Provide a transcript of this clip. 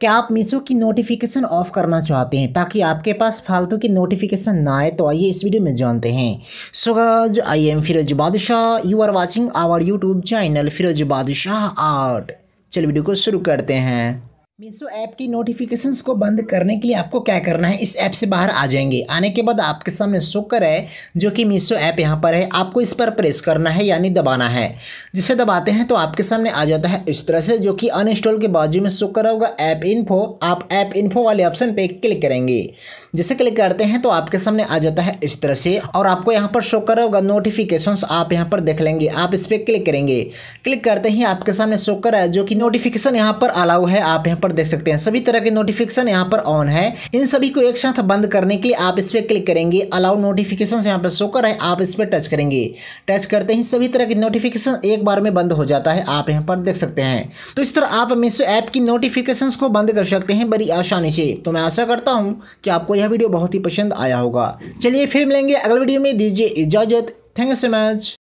क्या आप मीशो की नोटिफिकेशन ऑफ करना चाहते हैं ताकि आपके पास फालतू की नोटिफिकेशन ना आए तो आइए इस वीडियो में जानते हैं सो आई am Firoz Badshah you are watching our YouTube channel Firoz Badshah art चल वीडियो को शुरू करते हैं मीशो ऐप की नोटिफिकेशंस को बंद करने के लिए आपको क्या करना है इस ऐप से बाहर आ जाएंगे आने के बाद आपके सामने शुक्र है जो कि मीशो ऐप यहाँ पर है आपको इस पर प्रेस करना है यानी दबाना है जिसे दबाते हैं तो आपके सामने आ जाता है इस तरह से जो कि अनइंस्टॉल के बाजू में शुक्र होगा ऐप इन्फो आप ऐप इन्फो वाले ऑप्शन पर क्लिक करेंगे जिसे क्लिक करते हैं तो आपके सामने आ जाता है इस तरह से और आपको यहाँ पर शो कर नोटिफिकेशन आप यहाँ पर देख लेंगे आप इस पर क्लिक करेंगे क्लिक करते ही आपके सामने शो कर जो कि नोटिफिकेशन यहाँ पर अलाउ है आप यहाँ पर देख सकते हैं सभी तरह के नोटिफिकेशन यहाँ पर ऑन है इन सभी को एक साथ बंद करने के लिए आप इस पर क्लिक करेंगे अलाउ नोटिफिकेशन यहाँ पर शो कर है आप इस पर टच करेंगे टच करते ही सभी तरह की नोटिफिकेशन एक बार में बंद हो जाता है आप यहाँ पर देख सकते हैं तो इस तरह आप मीशो ऐप की नोटिफिकेशन को बंद कर सकते हैं बड़ी आसानी से तो मैं आशा करता हूँ कि आपको यह वीडियो बहुत ही पसंद आया होगा चलिए फिर मिलेंगे अगले वीडियो में दीजिए इजाजत थैंक यू सो मच